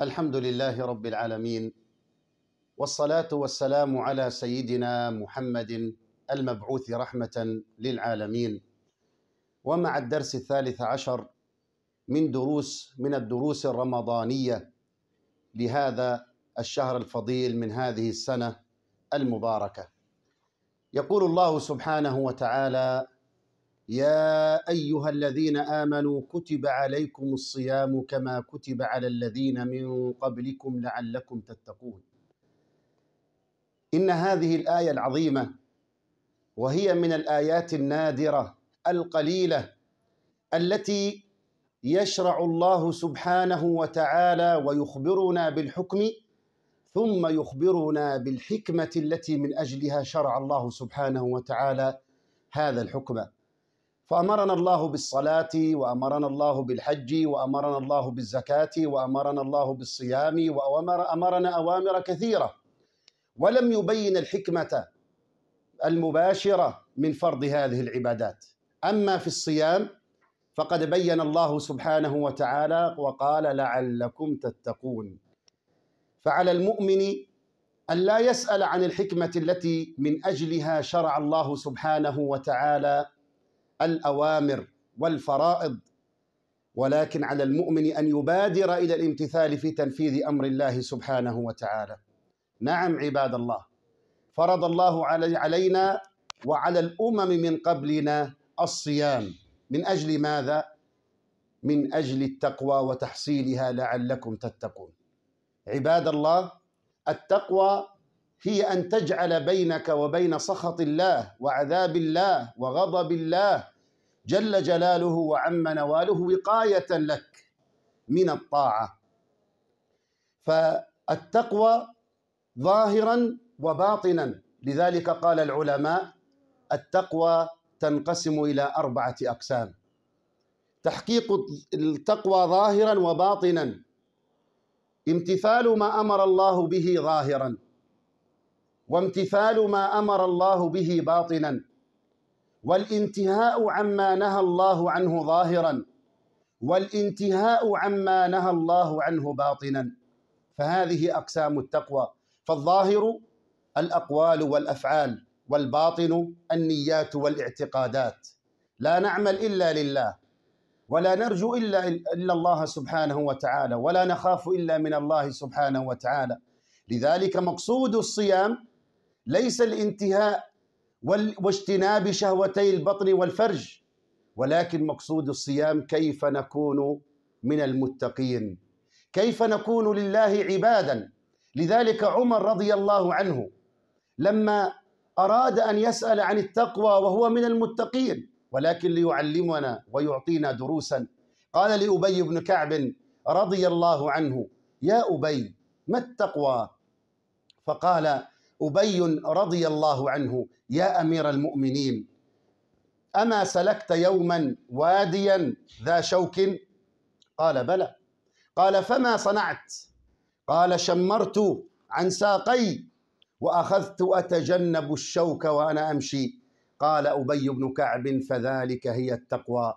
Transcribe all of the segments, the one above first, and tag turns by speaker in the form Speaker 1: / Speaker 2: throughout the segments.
Speaker 1: الحمد لله رب العالمين والصلاه والسلام على سيدنا محمد المبعوث رحمه للعالمين ومع الدرس الثالث عشر من دروس من الدروس الرمضانيه لهذا الشهر الفضيل من هذه السنه المباركه يقول الله سبحانه وتعالى يا ايها الذين امنوا كتب عليكم الصيام كما كتب على الذين من قبلكم لعلكم تتقون ان هذه الايه العظيمه وهي من الايات النادره القليله التي يشرع الله سبحانه وتعالى ويخبرنا بالحكم ثم يخبرنا بالحكمه التي من اجلها شرع الله سبحانه وتعالى هذا الحكم فأمرنا الله بالصلاة وأمرنا الله بالحج وأمرنا الله بالزكاة وأمرنا الله بالصيام وأمرنا أوامر كثيرة ولم يبين الحكمة المباشرة من فرض هذه العبادات أما في الصيام فقد بين الله سبحانه وتعالى وقال لعلكم تتقون فعلى المؤمن أن لا يسأل عن الحكمة التي من أجلها شرع الله سبحانه وتعالى الاوامر والفرائض ولكن على المؤمن ان يبادر الى الامتثال في تنفيذ امر الله سبحانه وتعالى نعم عباد الله فرض الله علينا وعلى الامم من قبلنا الصيام من اجل ماذا من اجل التقوى وتحصيلها لعلكم تتقون عباد الله التقوى هي أن تجعل بينك وبين سخط الله وعذاب الله وغضب الله جل جلاله وعم نواله وقاية لك من الطاعة فالتقوى ظاهرا وباطنا لذلك قال العلماء التقوى تنقسم إلى أربعة أقسام تحقيق التقوى ظاهرا وباطنا امتثال ما أمر الله به ظاهرا وامتثال ما امر الله به باطنا والانتهاء عما نهى الله عنه ظاهرا والانتهاء عما نهى الله عنه باطنا فهذه اقسام التقوى فالظاهر الاقوال والافعال والباطن النيات والاعتقادات لا نعمل الا لله ولا نرجو الا الا الله سبحانه وتعالى ولا نخاف الا من الله سبحانه وتعالى لذلك مقصود الصيام ليس الانتهاء واجتناب شهوتي البطن والفرج ولكن مقصود الصيام كيف نكون من المتقين كيف نكون لله عبادا لذلك عمر رضي الله عنه لما أراد أن يسأل عن التقوى وهو من المتقين ولكن ليعلمنا ويعطينا دروسا قال لأبي بن كعب رضي الله عنه يا أبي ما التقوى فقال أبي رضي الله عنه يا أمير المؤمنين أما سلكت يوما واديا ذا شوك قال بلى قال فما صنعت قال شمرت عن ساقي وأخذت أتجنب الشوك وأنا أمشي قال أبي بن كعب فذلك هي التقوى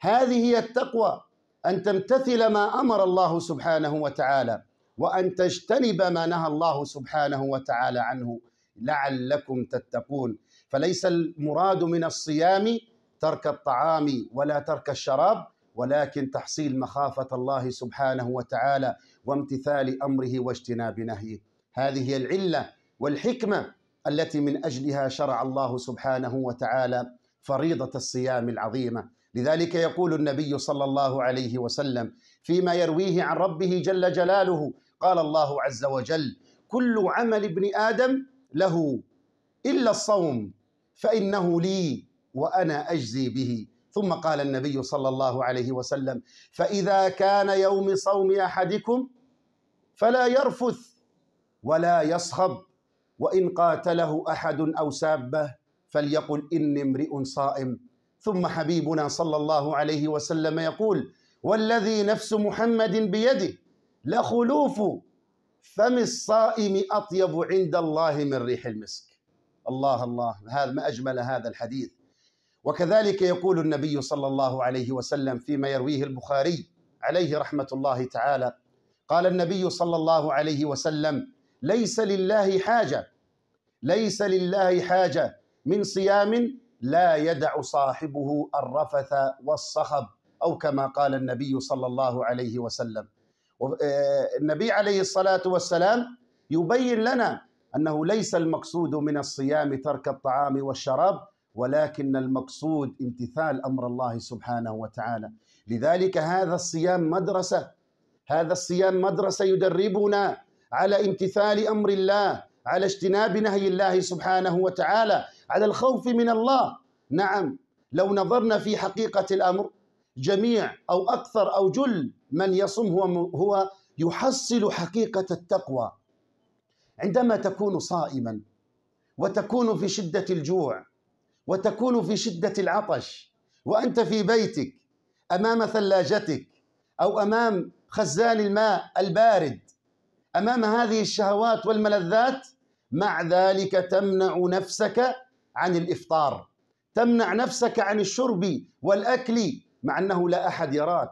Speaker 1: هذه هي التقوى أن تمتثل ما أمر الله سبحانه وتعالى وأن تجتنب ما نهى الله سبحانه وتعالى عنه لعلكم تتقون فليس المراد من الصيام ترك الطعام ولا ترك الشراب ولكن تحصيل مخافة الله سبحانه وتعالى وامتثال أمره واجتناب نهيه هذه هي العلة والحكمة التي من أجلها شرع الله سبحانه وتعالى فريضة الصيام العظيمة لذلك يقول النبي صلى الله عليه وسلم فيما يرويه عن ربه جل جلاله قال الله عز وجل كل عمل ابن آدم له إلا الصوم فإنه لي وأنا أجزي به ثم قال النبي صلى الله عليه وسلم فإذا كان يوم صوم أحدكم فلا يرفث ولا يصخب وإن قاتله أحد أو سابه فليقل إني امرئ صائم ثم حبيبنا صلى الله عليه وسلم يقول والذي نفس محمد بيده لخلوف فم الصائم أطيب عند الله من ريح المسك الله الله هذا ما أجمل هذا الحديث وكذلك يقول النبي صلى الله عليه وسلم فيما يرويه البخاري عليه رحمة الله تعالى قال النبي صلى الله عليه وسلم ليس لله حاجة ليس لله حاجة من صيام لا يدع صاحبه الرفث والصخب أو كما قال النبي صلى الله عليه وسلم آه، النبي عليه الصلاة والسلام يبين لنا أنه ليس المقصود من الصيام ترك الطعام والشراب ولكن المقصود امتثال أمر الله سبحانه وتعالى لذلك هذا الصيام مدرسة هذا الصيام مدرسة يدربنا على امتثال أمر الله على اجتناب نهي الله سبحانه وتعالى على الخوف من الله نعم لو نظرنا في حقيقة الأمر جميع أو أكثر أو جل من يصم هو هو يحصل حقيقة التقوى عندما تكون صائما وتكون في شدة الجوع وتكون في شدة العطش وأنت في بيتك أمام ثلاجتك أو أمام خزان الماء البارد أمام هذه الشهوات والملذات مع ذلك تمنع نفسك عن الإفطار تمنع نفسك عن الشرب والأكل مع أنه لا أحد يراك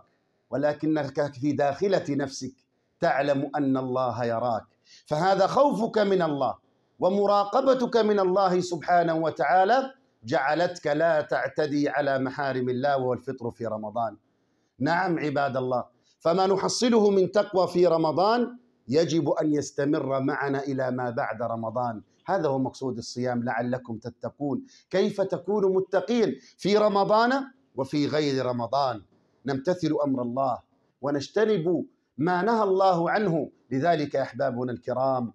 Speaker 1: ولكنك في داخلة نفسك تعلم أن الله يراك فهذا خوفك من الله ومراقبتك من الله سبحانه وتعالى جعلتك لا تعتدي على محارم الله والفطر في رمضان نعم عباد الله فما نحصله من تقوى في رمضان يجب أن يستمر معنا إلى ما بعد رمضان هذا هو مقصود الصيام لعلكم تتقون كيف تكون متقين في رمضان وفي غير رمضان نمتثل امر الله ونجتنب ما نهى الله عنه لذلك احبابنا الكرام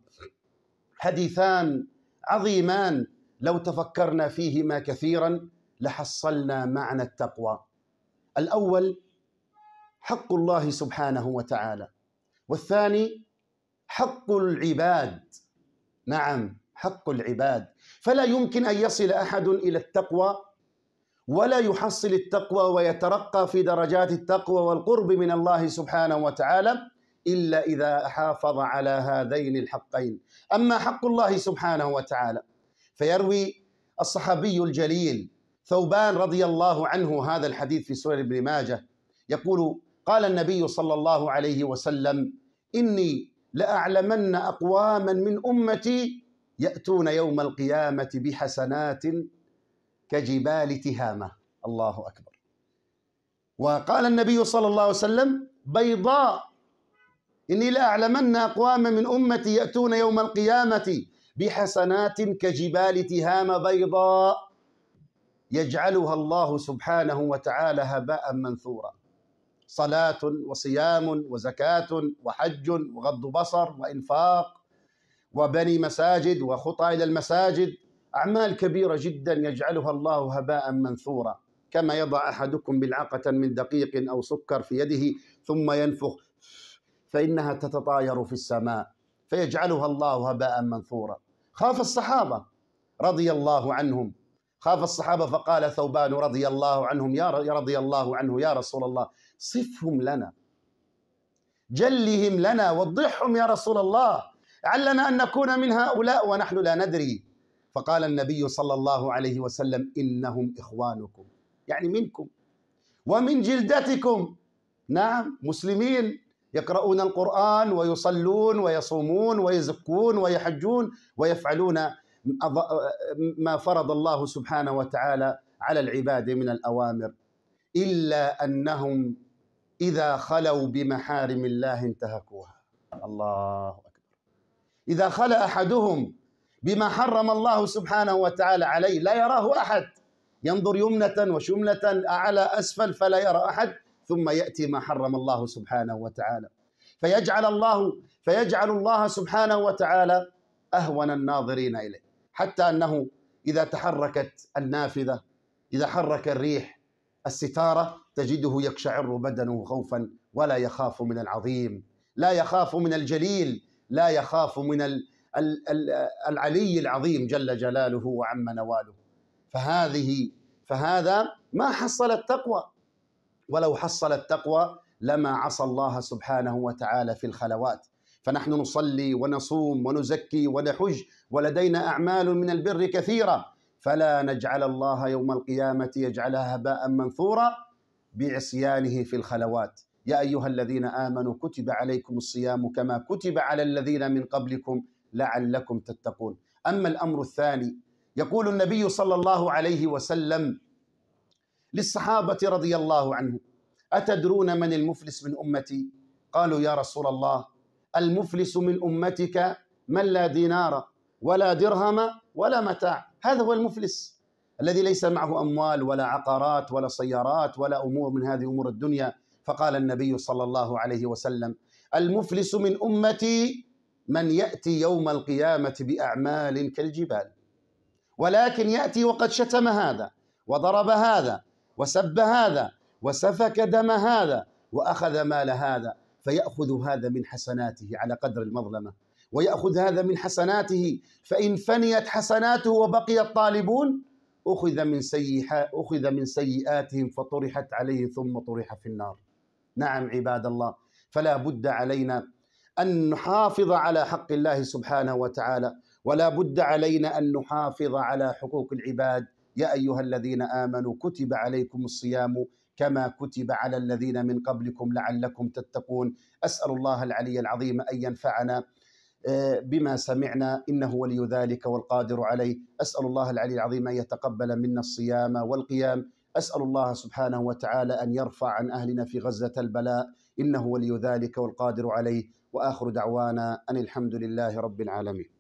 Speaker 1: حديثان عظيمان لو تفكرنا فيهما كثيرا لحصلنا معنى التقوى الاول حق الله سبحانه وتعالى والثاني حق العباد نعم حق العباد فلا يمكن ان يصل احد الى التقوى ولا يحصل التقوى ويترقى في درجات التقوى والقرب من الله سبحانه وتعالى إلا إذا حافظ على هذين الحقين أما حق الله سبحانه وتعالى فيروي الصحابي الجليل ثوبان رضي الله عنه هذا الحديث في سورة ابن ماجه يقول قال النبي صلى الله عليه وسلم إني لأعلمن أقواما من أمتي يأتون يوم القيامة بحسنات كجبال تهامة الله أكبر وقال النبي صلى الله عليه وسلم بيضاء إني لأعلمن أقواما من أمتي يأتون يوم القيامة بحسنات كجبال تهامة بيضاء يجعلها الله سبحانه وتعالى هباء منثورا صلاة وصيام وزكاة وحج وغض بصر وإنفاق وبني مساجد وخطى إلى المساجد أعمال كبيرة جدا يجعلها الله هباء منثورا كما يضع أحدكم ملعقة من دقيق أو سكر في يده ثم ينفخ فإنها تتطاير في السماء فيجعلها الله هباء منثورا خاف الصحابة رضي الله عنهم خاف الصحابة فقال ثوبان رضي الله عنهم يا رضي الله عنه يا رسول الله صفهم لنا جلهم لنا وضحهم يا رسول الله علنا أن نكون من هؤلاء ونحن لا ندري فقال النبي صلى الله عليه وسلم إنهم إخوانكم يعني منكم ومن جلدتكم نعم مسلمين يقرؤون القرآن ويصلون ويصومون ويزكون ويحجون ويفعلون ما فرض الله سبحانه وتعالى على العباد من الأوامر إلا أنهم إذا خلوا بمحارم الله انتهكوها الله أكبر إذا خلى أحدهم بما حرم الله سبحانه وتعالى عليه لا يراه أحد ينظر يمنة وشملة أعلى أسفل فلا يرى أحد ثم يأتي ما حرم الله سبحانه وتعالى فيجعل الله فيجعل الله سبحانه وتعالى أهون الناظرين إليه حتى أنه إذا تحركت النافذة إذا حرك الريح الستارة تجده يقشعر بدنه خوفا ولا يخاف من العظيم لا يخاف من الجليل لا يخاف من العلي العظيم جل جلاله وعم نواله فهذه فهذا ما حصل التقوى ولو حصل التقوى لما عصى الله سبحانه وتعالى في الخلوات فنحن نصلي ونصوم ونزكي ونحج ولدينا اعمال من البر كثيره فلا نجعل الله يوم القيامه يجعلها هباء منثورا بعصيانه في الخلوات يا ايها الذين امنوا كتب عليكم الصيام كما كتب على الذين من قبلكم لعلكم تتقون أما الأمر الثاني يقول النبي صلى الله عليه وسلم للصحابة رضي الله عنهم أتدرون من المفلس من أمتي قالوا يا رسول الله المفلس من أمتك من لا دينار ولا درهم ولا متاع هذا هو المفلس الذي ليس معه أموال ولا عقارات ولا سيارات ولا أمور من هذه أمور الدنيا فقال النبي صلى الله عليه وسلم المفلس من أمتي من ياتي يوم القيامه باعمال كالجبال ولكن ياتي وقد شتم هذا وضرب هذا وسب هذا وسفك دم هذا واخذ مال هذا فياخذ هذا من حسناته على قدر المظلمه وياخذ هذا من حسناته فان فنيت حسناته وبقي الطالبون اخذ من اخذ من سيئاتهم فطرحت عليه ثم طرح في النار نعم عباد الله فلا بد علينا أن نحافظ على حق الله سبحانه وتعالى ولا بد علينا أن نحافظ على حقوق العباد يا أيها الذين آمنوا كتب عليكم الصيام كما كتب على الذين من قبلكم لعلكم تتقون أسأل الله العلي العظيم أن ينفعنا آه، بما سمعنا إنه ولي ذلك والقادر عليه أسأل الله العلي العظيم أن يتقبل منا الصيام والقيام أسأل الله سبحانه وتعالى أن يرفع عن أهلنا في غزة البلاء إنه ولي ذلك والقادر عليه وآخر دعوانا أن الحمد لله رب العالمين